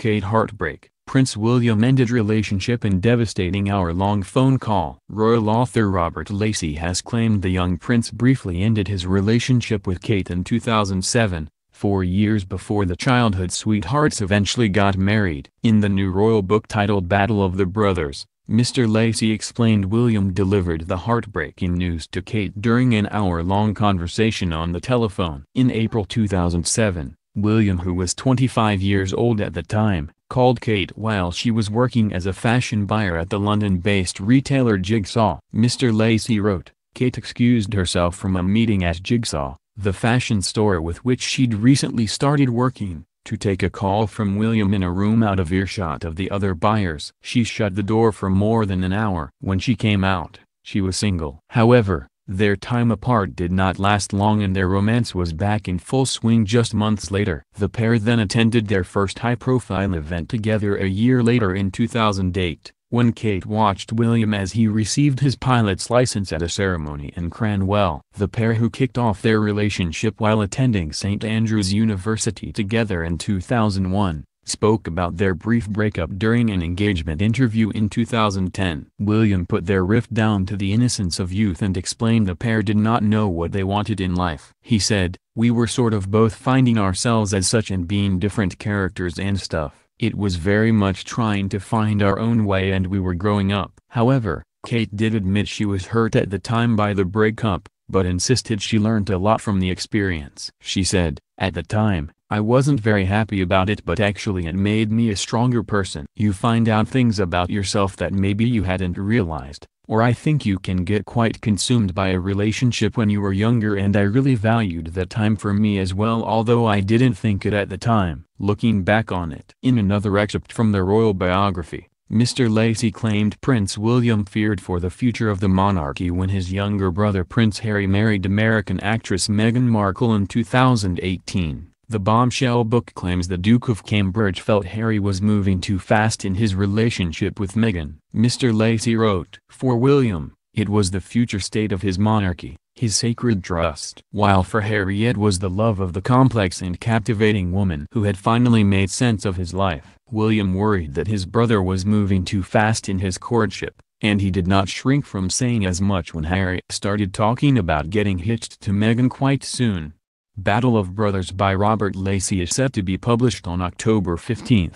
Kate heartbreak. Prince William ended relationship in devastating hour-long phone call. Royal author Robert Lacey has claimed the young prince briefly ended his relationship with Kate in 2007, four years before the childhood sweethearts eventually got married. In the new royal book titled Battle of the Brothers, Mr. Lacey explained William delivered the heartbreaking news to Kate during an hour-long conversation on the telephone. In April 2007, William who was 25 years old at the time, called Kate while she was working as a fashion buyer at the London-based retailer Jigsaw. Mr. Lacey wrote, Kate excused herself from a meeting at Jigsaw, the fashion store with which she'd recently started working, to take a call from William in a room out of earshot of the other buyers. She shut the door for more than an hour. When she came out, she was single. However, their time apart did not last long and their romance was back in full swing just months later. The pair then attended their first high-profile event together a year later in 2008, when Kate watched William as he received his pilot's license at a ceremony in Cranwell. The pair who kicked off their relationship while attending St. Andrews University together in 2001, spoke about their brief breakup during an engagement interview in 2010. William put their rift down to the innocence of youth and explained the pair did not know what they wanted in life. He said, We were sort of both finding ourselves as such and being different characters and stuff. It was very much trying to find our own way and we were growing up. However, Kate did admit she was hurt at the time by the breakup, but insisted she learned a lot from the experience. She said, At the time, I wasn't very happy about it but actually it made me a stronger person. You find out things about yourself that maybe you hadn't realized, or I think you can get quite consumed by a relationship when you were younger and I really valued that time for me as well although I didn't think it at the time. Looking back on it. In another excerpt from the royal biography, Mr. Lacey claimed Prince William feared for the future of the monarchy when his younger brother Prince Harry married American actress Meghan Markle in 2018. The bombshell book claims the Duke of Cambridge felt Harry was moving too fast in his relationship with Meghan. Mr. Lacey wrote, For William, it was the future state of his monarchy, his sacred trust. While for Harry it was the love of the complex and captivating woman who had finally made sense of his life. William worried that his brother was moving too fast in his courtship, and he did not shrink from saying as much when Harry started talking about getting hitched to Meghan quite soon. Battle of Brothers by Robert Lacey is set to be published on October 15.